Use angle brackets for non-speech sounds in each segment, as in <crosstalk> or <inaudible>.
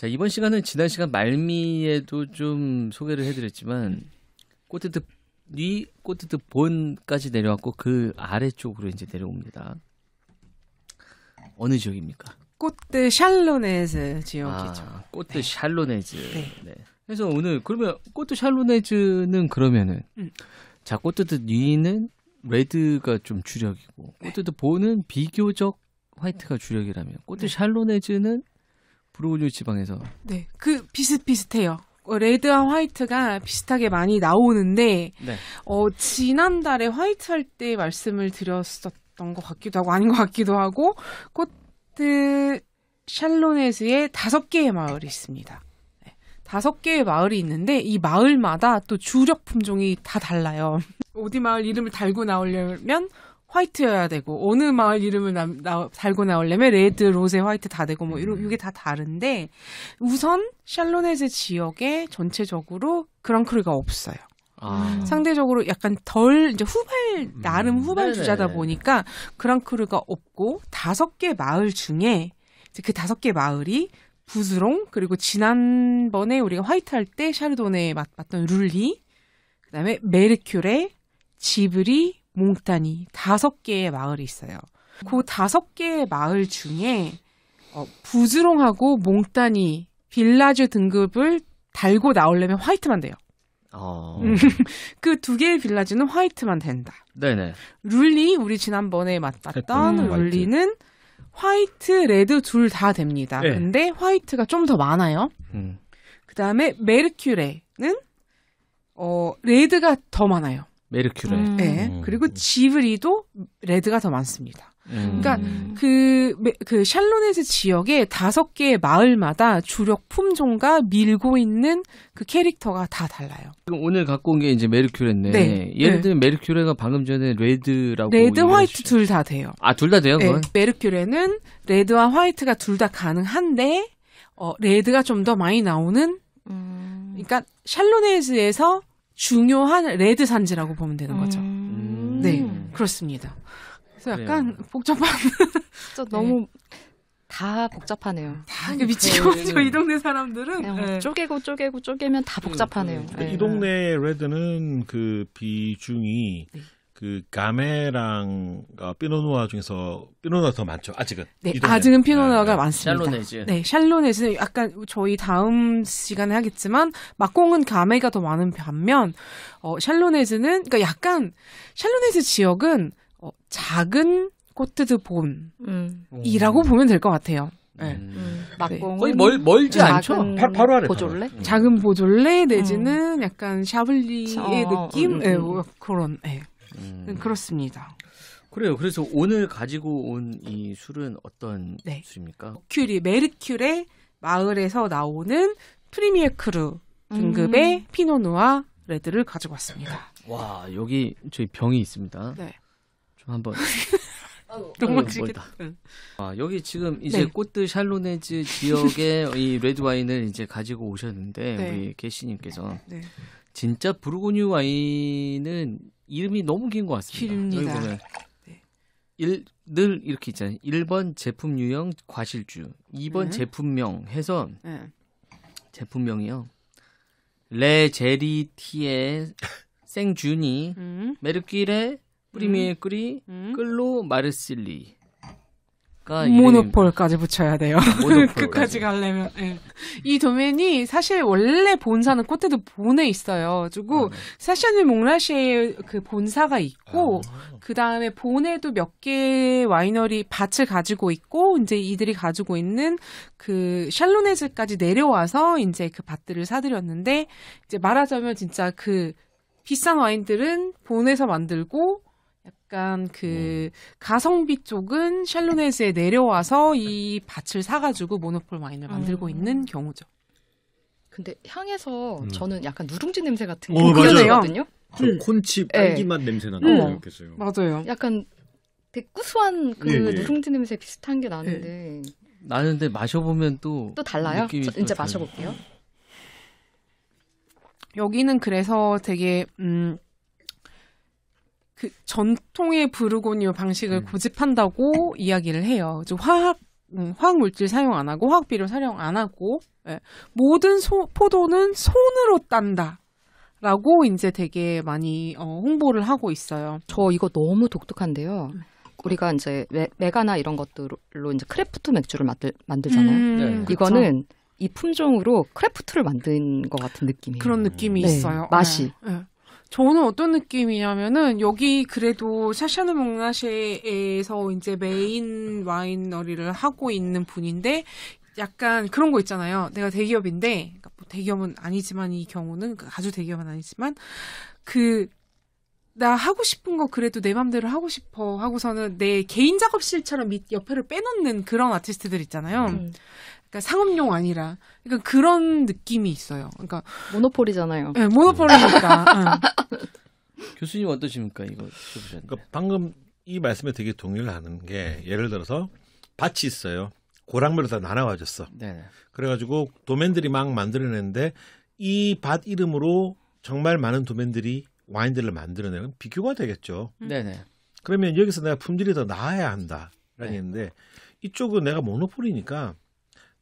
자 이번 시간은 지난 시간 말미에도 좀 소개를 해드렸지만 꽃뜻 위 꽃뜻 본까지 내려왔고 그 아래쪽으로 이제 내려옵니다. 어느 지역입니까? 꽃드 샬로네즈 지역이죠. 아, 꽃드 네. 샬로네즈. 네. 네. 그래서 오늘 그러면 꽃드 샬로네즈는 그러면은 음. 자 꽃드 니는 레드가 좀 주력이고 네. 꽃드 본은 비교적 화이트가 주력이라면 꽃드 네. 샬로네즈는 브로콜 지방에서. 네, 그 비슷비슷해요. 어, 레드와 화이트가 비슷하게 많이 나오는데 네. 어, 지난달에 화이트 할 때 말씀을 드렸었던 것 같기도 하고 아닌 것 같기도 하고 코트 샬론에스에 다섯 개의 마을이 있습니다. 네, 다섯 개의 마을이 있는데 이 마을마다 또 주력 품종이 다 달라요. <laughs> 어디 마을 이름을 달고 나오려면 화이트여야 되고 어느 마을 이름을 나, 나, 달고 나오려면 레드, 로제, 화이트 다 되고 뭐 이런 음. 이게 다 다른데 우선 샬로네즈 지역에 전체적으로 그랑크루가 없어요. 아. 음. 상대적으로 약간 덜 이제 후발 음. 나름 후발 주자다 보니까 그랑크루가 없고 다섯 개 마을 중에 그 다섯 개 마을이 부스롱 그리고 지난번에 우리가 화이트 할때 샤르도네에 맡았던 룰리 그다음에 메르큐레 지브리 몽탄이 다섯 개의 마을이 있어요. 그 다섯 개의 마을 중에 어, 부즈롱하고 몽탄이 빌라주 등급을 달고 나오려면 화이트만 돼요. 어... 음. <laughs> 그두 개의 빌라주는 화이트만 된다. 네네. 룰리 우리 지난번에 맞았던 음, 룰리는 화이트, 레드 둘 다 됩니다. 네. 근데 화이트가 좀 더 많아요. 음. 그 다음에 메르큐레는 어 레드가 더 많아요. 메르큐레. 음. 네. 음. 그리고 지브리도 레드가 더 많습니다. 음. 그러니까 그, 그 샬로네즈 지역의 다섯 개의 마을마다 주력 품종과 밀고 있는 그 캐릭터가 다 달라요. 그럼 오늘 갖고 온 게 이제 메르큐레인데 네. 예를 네. 들면 메르큐레가 방금 전에 레드라고 레드 화이트 둘 다 돼요. 아둘 다 돼요? 네. 그건? 메르큐레는 레드와 화이트가 둘 다 가능한데 어, 레드가 좀 더 많이 나오는 음. 그러니까 샬로네즈에서 중요한 레드 산지라고 보면 되는 거죠. 음. 음. 네, 그렇습니다. 그래서 네. 약간 그 복잡한. 진짜 <laughs> 네. 너무 다 복잡하네요. 다 미치겠죠. 네, 네. 이 동네 사람들은 네. 쪼개고 쪼개고 쪼개면 다 복잡하네요. 네. 이 동네 레드는 그 비중이 그 가메랑 어, 피노누아 중에서 피노누아 더 많죠. 아직은. 네, 아직은 피노누아가 네, 네. 많습니다. 샬로네즈. 네, 샬로네즈는 약간 저희 다음 시간에 하겠지만 막공은 가메가 더 많은 반면 어, 샬로네즈는 그러니까 약간 샬로네즈 지역은 어, 작은 코트드 본이라고 음. 음. 보면 될 것 같아요. 네. 음. 막공 음. 네. 거의 멀, 멀지 않죠. 바, 로 아래 보졸레 작은 보졸레 내지는 음. 약간 샤블리의 어, 느낌, 음, 네, 음, 뭐 그런. 네. 음. 그렇습니다. 그래요. 그래서 오늘 가지고 온 이 술은 어떤 네. 술입니까? 큐리 메르큐레 마을에서 나오는 프리미어 크루 등급의 음. 피노누아 레드를 가지고 왔습니다. 와 여기 저희 병이 있습니다. 네. 좀 한번. <laughs> 너무 지겠다. 아 여기 지금 이제 네. 꽃들 샬로네즈 지역의 <laughs> 이 레드 와인을 이제 가지고 오셨는데 네. 우리 계시님께서 네. 진짜 부르고뉴 와인은 이름이 너무 긴 것 같습니다. 길입니다. 보면 네. 일, 늘 이렇게 있잖아요. 1번 제품 유형 과실주, 2번 네. 제품명 해서 네. 제품명이요. 레제리티의 <laughs> 생주니, 음. 메르길레뿌리미에꾸리 음. 음. 끌로 마르실리. 그러니까 모노폴까지 붙여야 돼요. 아, <laughs> 끝까지 가려면. 네. 이 도면이 사실 원래 본사는 꽃대도 본에 있어요. 그리고 아, 네. 세션이 몽라시에 그 본사가 있고 아. 그 다음에 본에도 몇개의 와이너리 밭을 가지고 있고 이제 이들이 가지고 있는 그 샬로네즈까지 내려와서 이제 그 밭들을 사들였는데 이제 말하자면 진짜 그 비싼 와인들은 본에서 만들고 약간 그 네. 가성비 쪽은 샬로네스에 내려와서 이 밭을 사가지고 모노폴 와인을 만들고 음. 있는 경우죠. 근데 향에서 음. 저는 약간 누룽지 냄새 같은 게 어, 느껴지거든요. 저 음. 콘칩 딸기맛 네. 냄새 나는 음. 거 느꼈어요. 맞아요. 약간 되게 구수한 그 네네. 예, 예. 누룽지 냄새 비슷한 게 나는데. 네. 예. 나는데 마셔보면 또또 달라요. 저, 또 이제 마셔볼게요. 여기는 그래서 되게 음그 전통의 브루고니오 방식을 음. 고집한다고 이야기를 해요. 화학 음, 화학 물질 사용 안 하고 화학 비료 사용 안 하고 예. 모든 소, 포도는 손으로 딴다. 라고 이제 되게 많이 어, 홍보를 하고 있어요. 저 이거 너무 독특한데요. 음. 우리가 이제 메, 가나 이런 것들로 이제 크래프트 맥주를 만들, 만들잖아요. 음, 네. 이거는 그쵸? 이 품종으로 크래프트를 만든 것 같은 느낌이에요. 그런 느낌이 네. 있어요. 맛이. 네. 저는 어떤 느낌이냐면은 여기 그래도 샤샤누 몽나쉐에서 이제 메인 와인너리를 하고 있는 분인데 약간 그런 거 있잖아요. 내가 대기업인데 그러니까 뭐 대기업은 아니지만 이 경우는 그러니까 아주 대기업은 아니지만 그 나 하고 싶은 거 그래도 내 맘대로 하고 싶어 하고서는 내 개인 작업실처럼 밑 옆에를 빼놓는 그런 아티스트들 있잖아요. 음. 그러니까 상업용 아니라 그러니까 그런 느낌이 있어요. 그러니까 모노폴이잖아요. 네, 모노폴이니까. <laughs> 응. 교수님 어떠십니까 이거 그러니까 방금 이 말씀에 되게 동의를 하는 게 네. 예를 들어서 밭이 있어요. 고랑별로 다나눠가졌어 네네. 그래가지고 도면들이 막 만들어내는데 이 밭 이름으로 정말 많은 도면들이 와인들을 만들어내는 비교가 되겠죠. 네네. 음. 네. 그러면 여기서 내가 품질이 더 나아야 한다라는 네. 얘기인데 이쪽은 내가 모노폴이니까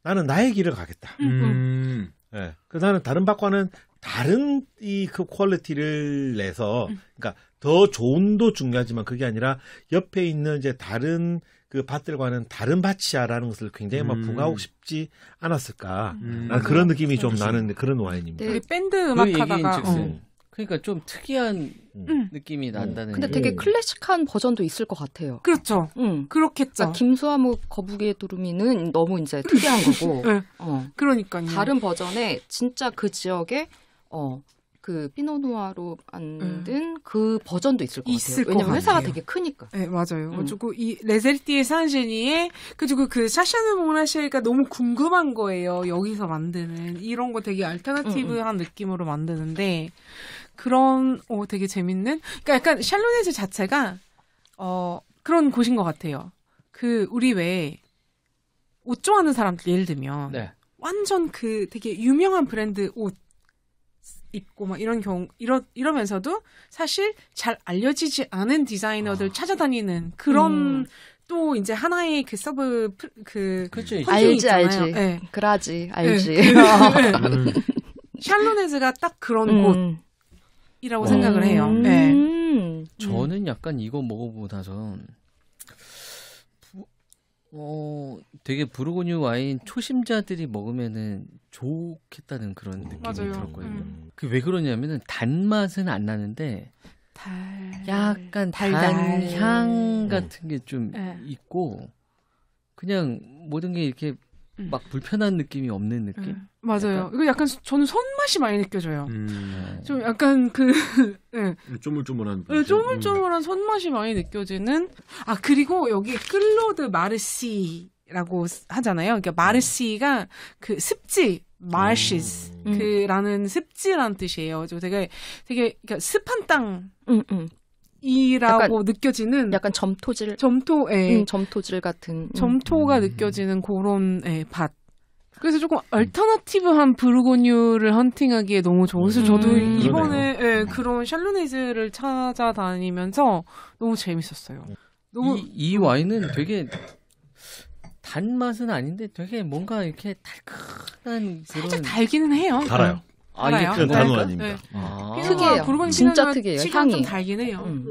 나는 나의 길을 가겠다. 음. 예. 네. 그 나는 다른 밭과는 다른 이 그 퀄리티를 내서 음. 그러니까 더 좋은도 중요하지만 그게 아니라 옆에 있는 이제 다른 그 밭들과는 다른 밭이야라는 것을 굉장히 막 음. 부각하고 싶지 않았을까? 음. 그런 느낌이 좀 음. 나는 그런 와인입니다. 네, 밴드 음악 하다가 어. 그러니까 좀 특이한 음. 느낌이 난다는. 근데 되게 클래식한 버전도 있을 것 같아요. 그렇죠. 응. 그렇겠죠. 그러니까 김수아무 거북이의 두루미는 너무 이제 특이한 <laughs> 거고. 네. 어. 그러니까요. 다른 버전에 진짜 그 지역에 어. 그 피노누아로 만든 음. 그 버전도 있을 것 있을 같아요. 왜냐면 회사가 되게 크니까. 네 맞아요. 음. 그리고 이 레제르티의 산제니에 그리고 그, 그 샤샤느 모나시가 너무 궁금한 거예요. 여기서 만드는 이런 거 되게 알터나티브한 음, 음. 느낌으로 만드는데 그런 어 되게 재밌는. 그러니까 약간 샬로네즈 자체가 어 그런 곳인 것 같아요. 그 우리 왜 옷 좋아하는 사람들 예를 들면 네. 완전 그 되게 유명한 브랜드 옷 입고 막 이런 경우 이러 이러면서도 사실 잘 알려지지 않은 디자이너들 아. 찾아다니는 그런 음. 또 이제 하나의 그 서브 그 그렇지. 알지 알지 네. 그라지 예. 알지 네. <laughs> 샬로네즈가 딱 그런 음. 곳이라고 생각을 해요. 네. 저는 약간 이거 먹어보고 나서 어, 되게 부르고뉴 와인 초심자들이 먹으면은 좋겠다는 그런 느낌이 맞아요. 들었거든요. 음. 그왜 그러냐면은 단맛은 안 나는데 달... 약간 달향 같은 네. 게좀 네. 있고 그냥 모든 게 이렇게 음. 막 불편한 느낌이 없는 느낌? 음, 맞아요. 약간? 이거 약간 저는 손맛이 많이 느껴져요. 음. 좀 약간 그 <laughs> 네. 쪼물쪼물한 음, 네, 쪼물쪼물한 음. 손맛이 많이 느껴지는 아 그리고 여기 클로드 마르시라고 하잖아요. 그러니까 마르시가 그 습지 마 a r s 음. 그라는 습지란 뜻이에요. 저 되게 되게 그러니까 습한 땅 음, 음. 이라고 약간, 느껴지는 약간 점토질 점토 예. 음, 점토질 같은 음. 점토가 음. 느껴지는 그런 예, 밭. 그래서 조금 얼터너티브한 브루고뉴를 헌팅하기에 너무 좋아요 음. 저도 음. 이번에 예, 그런 샬로네즈를 찾아다니면서 너무 재밌었어요. 너무 이, 이 와인은 되게 단맛은 아닌데 되게 뭔가 이렇게 달큰한 그런 살짝 달기는 해요. 달아요. 예. 아, 이게 그 단호 그러니까, 아닙니다. 네. 아~ 특이해요. 진짜 특이해요. 향이 좀 달긴 해요. 음.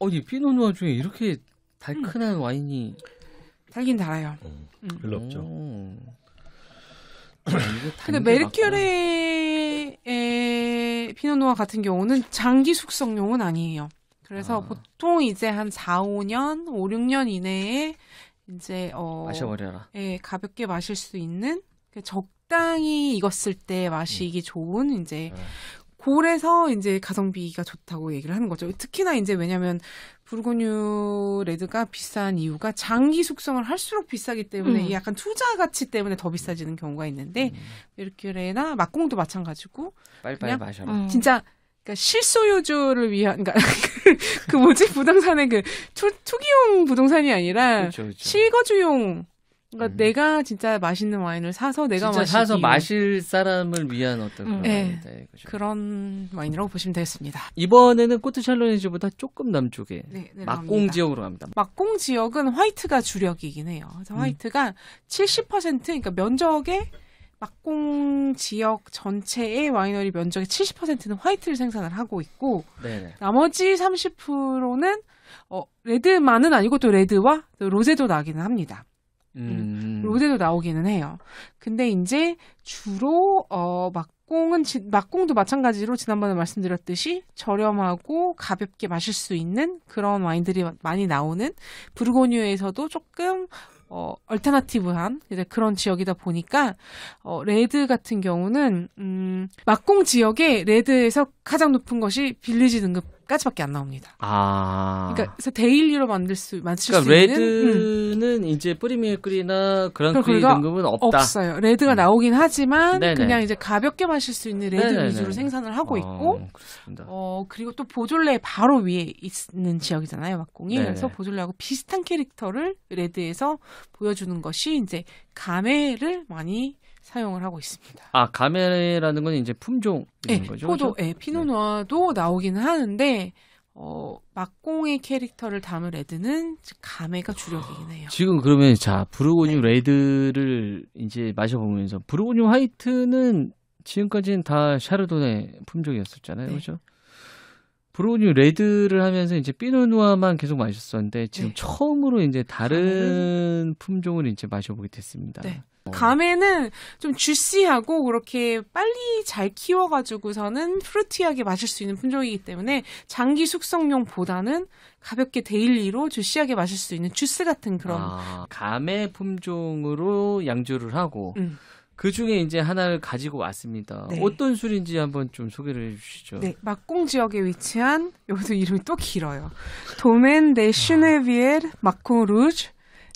아니 피노누아 중에 이렇게 달큰한 음. 와인이 달긴 달아요. 어, 음, 별로 없죠. 아, 근데 메르큐리의 피노누아 같은 경우는 장기 숙성용은 아니에요. 그래서 아. 보통 이제 한 4, 5년, 5, 6년 이내에 이제 어 마셔버려라. 예, 가볍게 마실 수 있는 그 적당히 익었을 때 마시기 음. 좋은 이제 음. 그래서 이제 가성비가 좋다고 얘기를 하는 거죠. 특히나 이제 왜냐면 불고뉴 레드가 비싼 이유가 장기 숙성을 할수록 비싸기 때문에 음. 약간 투자 가치 때문에 더 비싸지는 경우가 있는데 이렇게큐레나 음. 막공도 마찬가지고 빨빨 마셔라. 음. 진짜 그러니까 실소유주를 위한 그러니까 <laughs> 그 뭐지 부동산의 그 투, 초기용 부동산이 아니라 그렇죠, 그렇죠. 실거주용 그러니까 음. 내가 진짜 맛있는 와인을 사서 내가 마시 사서 마실 사람을 위한 어떤 그런, 네. 그런 와인이라고 보시면 되겠습니다. 이번에는 코트 샬로네즈보다 조금 남쪽에 네, 막공 지역으로 갑니다. 막공 지역은 화이트가 주력이긴 해요. 그래서 음. 화이트가 음. 70% 그러니까 면적의 막공 지역 전체의 와이너리 면적의 70%는 화이트를 생산을 하고 있고 네네. 나머지 30%는 어, 레드만은 아니고 또 레드와 또 로제도 나기는 합니다. 음. 음. 음. 로데도 나오기는 해요. 근데 이제 주로 어 막공은 막공도 마찬가지로 지난번에 말씀드렸듯이 저렴하고 가볍게 마실 수 있는 그런 와인들이 많이 나오는 브르고뉴에서도 조금 어 얼터나티브한 이제 그런 지역이다 보니까 어 레드 같은 경우는 음 막공 지역의 레드에서 가장 높은 것이 빌리지 등급 까지밖에 안 나옵니다. 아. 그러니까 데일리로 만들 수 만들 그러니까 수 있는 레드는 음. 이제 프리미어클이나 그런크리 등급은 없다. 없어요. 레드가 음. 나오긴 하지만 네네. 그냥 이제 가볍게 마실 수 있는 레드 네네네. 위주로 생산을 하고 어, 있고 그렇습니다. 어 그리고 또 보졸레 바로 위에 있는 지역이잖아요, 막공이. 네네. 그래서 보졸레하고 비슷한 캐릭터를 레드에서 보여주는 것이 이제 감회를 많이 사용을 하고 있습니다. 아 가메라는 건 이제 품종 네, 예, 거죠? 포도, 그 예, 피노누아도 네. 나오기는 하는데 어, 막공의 캐릭터를 담은 레드는 감회가 주력이긴 해요. 지금 그러면 자 브루고뉴 네. 레드를 이제 마셔보면서 브루고뉴 화이트는 지금까지는 다 샤르도네 품종이었었잖아요, 네. 그렇죠? 브루고뉴 레드를 하면서 이제 피노누아만 계속 마셨었는데 지금 네. 처음으로 이제 다른 품종을 이제 마셔보게 됐습니다. 네. 네. 감에는 좀 주시하고 그렇게 빨리 잘 키워가지고서는 프루티하게 마실 수 있는 품종이기 때문에 장기 숙성용보다는 가볍게 데일리로 주시하게 마실 수 있는 주스 같은 그런 아, 감의 품종으로 양조를 하고 음. 그 중에 이제 하나를 가지고 왔습니다. 네. 어떤 술인지 한번 좀 소개를 해주시죠. 네, 막공 지역에 위치한 여기도 이름이 또 길어요. 도멘 데 슈네비엘 마코 루즈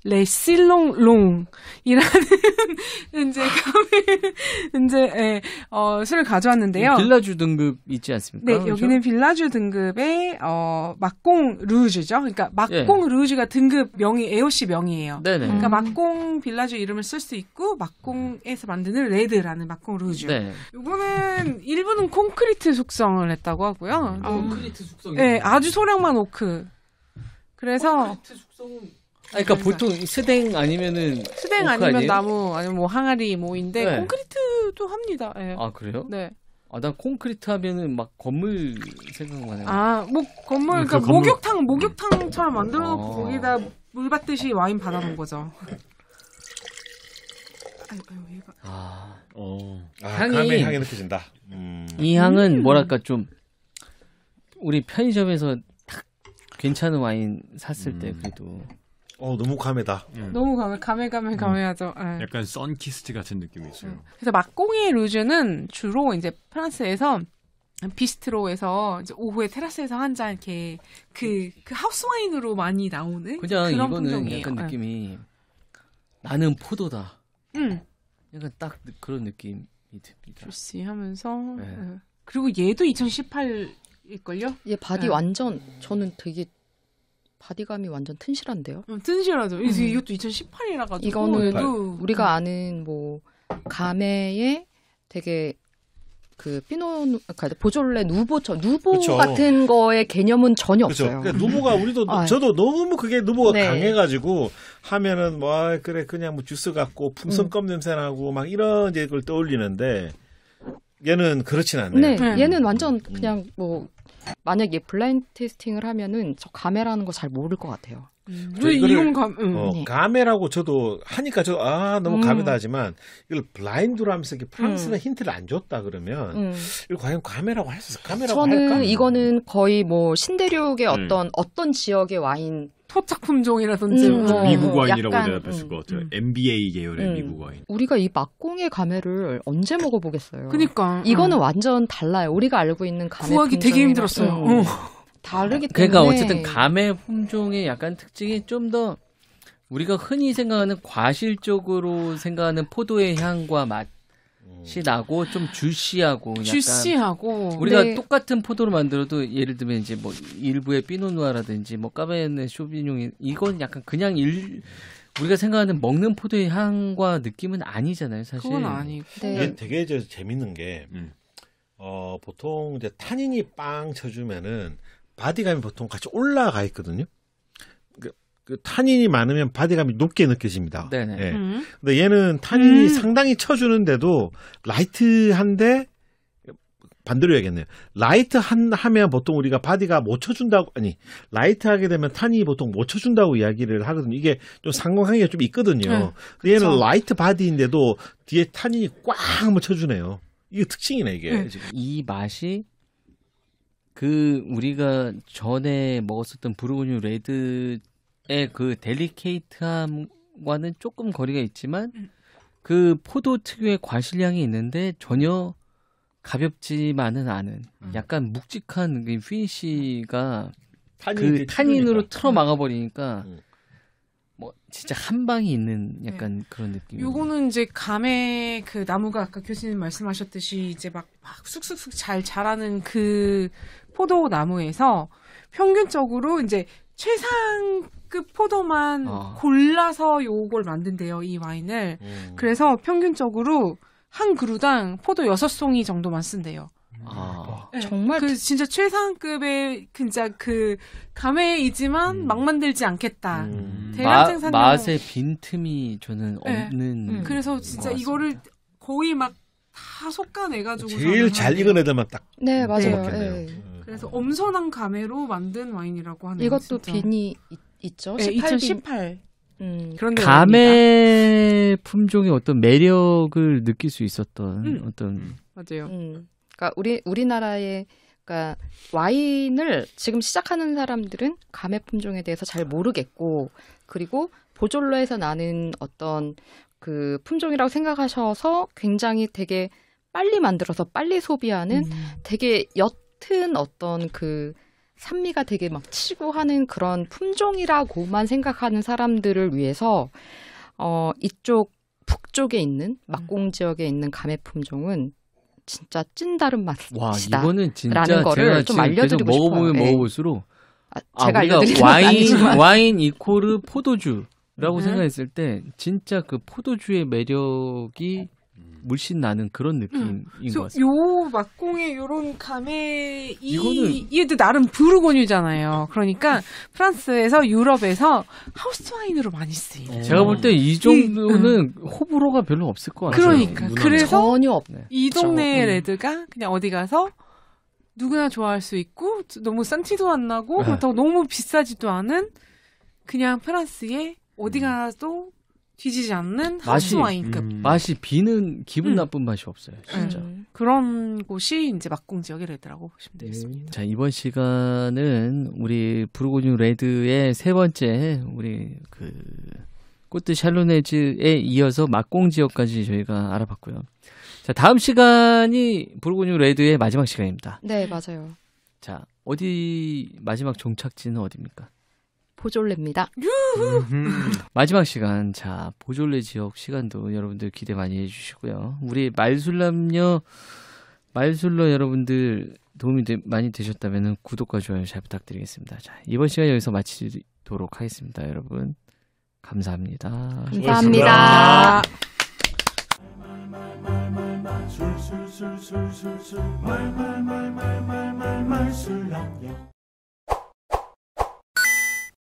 레실롱롱이라는 네, <laughs> 이제 가면 이제 예, 어, 술을 가져왔는데요. 빌라주 등급 있지 않습니까? 네, 그렇죠? 여기는 빌라주 등급의 어, 막공 루즈죠. 그러니까 막공 예. 루즈가 등급 명이 AOC 명이에요. 네네. 그러니까 음. 막공 빌라주 이름을 쓸 수 있고 막공에서 만드는 레드라는 막공 루즈. 네. 요거는 일부는 콘크리트 숙성을 했다고 하고요. 아, 콘크리트 속성. 네, 아주 소량만 오크. 그래서 콘크리트 속성은 아니, 그러니까 보통 스뎅 아니면은 스뎅 아니면 아니에요? 나무 아니면 뭐 항아리 뭐인데 네. 콘크리트도 합니다. 예. 아 그래요? 네. 아, 난 콘크리트 하면은 막 건물 생각만 해요. 아, 뭐 건물 네, 그니까 그 건물- 목욕탕 목욕탕처럼 만들어 놓고 아. 거기다 물 받듯이 와인 받아 놓은 거죠. 아이고, 아이고, 얘가 아, 어. 아, 향이- 카라멜 향이 느껴진다. 음. 이 향은 음. 뭐랄까 좀 우리 편의점에서 딱 괜찮은 와인 샀을 때 음. 그래도 어 너무 감회다. 음. 너무 감회 감회 감회 음. 감회하죠. 음. 네. 약간 썬키스트 같은 느낌이 있어요. 음. 그래서 막공의 루즈는 주로 이제 프랑스에서 비스트로에서 이제 오후에 테라스에서 한 잔 이렇게 그그 그 하우스 와인으로 많이 나오는 그냥 런 이거는 품종이에요. 약간 예. 느낌이 나는 포도다. 음. 약간 딱 그런 느낌이 듭니다. 조시 하면서 네. 네. 그리고 얘도 2018일걸요? 얘 바디 네. 완전 저는 되게 바디감이 완전 튼실한데요? 음, 튼실하죠. 음. 이것도 2018이라 가지고 이거는 오, 음. 우리가 아는 뭐 감에의 되게 그 피노 그러니까 보졸레 누보처 누보 그쵸. 같은 거의 개념은 전혀 그쵸. 없어요. 그러니까 누보가 음. 우리도 아, 저도 너무 뭐 그게 누보가 네. 강해가지고 하면은 뭐 아, 그래 그냥 뭐 주스 같고 풍선껌 음. 냄새 나고 막 이런 이제 그걸 떠올리는데 얘는 그렇진 않네요. 네, 음. 얘는 완전 음. 그냥 뭐 만약에 블라인 드 테스팅을 하면은 저 가메라는 거 잘 모를 것 같아요. 음, 왜 이건 감, 음. 어, 네. 가메라고 저도 하니까 저, 아, 너무 음. 가메다 하지만 이걸 블라인드로 하면서 이게 프랑스는 음. 힌트를 안 줬다 그러면 음. 이걸 과연 가메라고 할 수 있을까? 가메라고 저는 할까? 이거는 거의 뭐 신대륙의 음. 어떤, 어떤 지역의 와인 토착 품종이라든지 음. 뭐. 어. 미국 와인이라고 약간, 대답했을 음. 것 같아요. 음. MBA 음. 계열의 음. 미국 와인. 우리가 이 막공의 감회를 언제 그, 먹어보겠어요. 그니까 이거는 음. 완전 달라요. 우리가 알고 있는 감회 구하기 되게 힘들었어요. 어. 다르기 그러니까 때문에 그러니까 어쨌든 감의 품종의 약간 특징이 좀 더 우리가 흔히 생각하는 과실적으로 생각하는 포도의 향과 맛시 나고 좀 주시하고 주시하고 우리가 네. 똑같은 포도로 만들어도 예를 들면 이제 뭐 일부의 피노누아라든지 뭐 까베네 쇼비뇽이 이건 약간 그냥 일 우리가 생각하는 먹는 포도의 향과 느낌은 아니잖아요, 사실. 그건 아니고. 네. 네. 이게 되게 이제 재밌는 게 음. 어, 보통 이제 탄닌이 빵 쳐주면은 바디감이 보통 같이 올라가 있거든요. 그러니까 그 탄닌이 많으면 바디감이 높게 느껴집니다. 네 예. 음. 근데 얘는 탄닌이 음. 상당히 쳐주는데도 라이트한데 반대로 해야겠네요 라이트 한 하면 보통 우리가 바디가 못 쳐준다고 아니 라이트 하게 되면 탄이 보통 못 쳐준다고 이야기를 하거든요. 이게 좀 상관관계가 좀 있거든요. 네, 근데 얘는 그쵸. 라이트 바디인데도 뒤에 탄이 꽉한 쳐주네요. 이게 특징이네 이게. 네. 이 맛이 그 우리가 전에 먹었었던 브루고뉴 레드 예, 그 델리케이트함과는 조금 거리가 있지만 음. 그 포도 특유의 과실량이 있는데 전혀 가볍지만은 않은 음. 약간 묵직한 그 휘니쉬가 그탄인으로 틀어 막아버리니까 음. 뭐 진짜 한 방이 있는 네. 약간 네. 그런 느낌. 요거는 이제 감의 그 나무가 아까 교수님 말씀하셨듯이 이제 막, 막 쑥쑥쑥 잘 자라는 그 포도 나무에서 평균적으로 이제 최상 B급 그 포도만 아. 골라서 요걸 만든대요, 이 와인을. 오. 그래서 평균적으로 한 그루당 포도 6 송이 정도만 쓴대요. 아. 네, 정말 그, 그 진짜 최상급의 진짜 그 감회이지만 음. 막 만들지 않겠다. 음. 대량 생산 맛의 빈틈이 저는 네. 없는. 음. 그래서 진짜 이거를 거의 막 다 솎아내가지고 제일 잘 익은 애들만 딱. 네 맞아요. 네. 음. 그래서 엄선한 감회로 만든 와인이라고 하는. 이것도 진짜. 빈이 있 있죠. 네, 18, 2018. 음, 그런 감의 품종의 어떤 매력을 느낄 수 있었던 음. 어떤 음. 맞아요. 음. 그러니까 우리 우리나라의 그러니까 와인을 지금 시작하는 사람들은 감의 품종에 대해서 잘 모르겠고 그리고 보졸로에서 나는 어떤 그 품종이라고 생각하셔서 굉장히 되게 빨리 만들어서 빨리 소비하는 음. 되게 옅은 어떤 그 산미가 되게 막 치고 하는 그런 품종이라고만 생각하는 사람들을 위해서 어 이쪽 북쪽에 있는 음. 막공 지역에 있는 감해 품종은 진짜 찐다른 맛이다. 이거는 진짜 거를 좀 알려드리고 먹어보면 싶어요. 예. 먹어볼수록 아, 제가 아, 알리는 와인 와인 이코르 포도주라고 음. 생각했을 때 진짜 그 포도주의 매력이 물씬 나는 그런 느낌인 음. 것 같습니다. 요 막공의 요런 감에 이 이거는... 얘도 나름 부르곤유잖아요. 그러니까 프랑스에서 유럽에서 하우스 와인으로 많이 쓰이는. 어. 제가 볼 때 이 정도는 이, 음. 호불호가 별로 없을 것 같아요. 그러니까 그래서 전혀 없네. 이 동네의 레드가 그냥 어디 가서 누구나 좋아할 수 있고 너무 싼 티도 안 나고 네. 그렇다고 너무 비싸지도 않은 그냥 프랑스의 어디 음. 가도 뒤지지 않는 맛이, 와인급. 음. 맛이 비는 기분 음. 나쁜 맛이 없어요. 네. 진짜. 음. 그런 곳이 이제 막공 지역이라고 보시면 네. 되겠습니다. 네. 자 이번 시간은 우리 브루고뉴 레드의 세 번째 우리 그 꽃드 샬로네즈에 이어서 막공 지역까지 저희가 알아봤고요. 자 다음 시간이 브루고뉴 레드의 마지막 시간입니다. 네 맞아요. 자 어디 마지막 종착지는 어디입니까? 보졸레입니다. 마지막 시간 자 보졸레 지역 시간도 여러분들 기대 많이 해주시고요. 우리 말술남녀 말술러 여러분들 도움이 되, 많이 되셨다면 구독과 좋아요 잘 부탁드리겠습니다. 자 이번 시간 여기서 마치도록 하겠습니다. 여러분 감사합니다. 감사합니다. 감사합니다.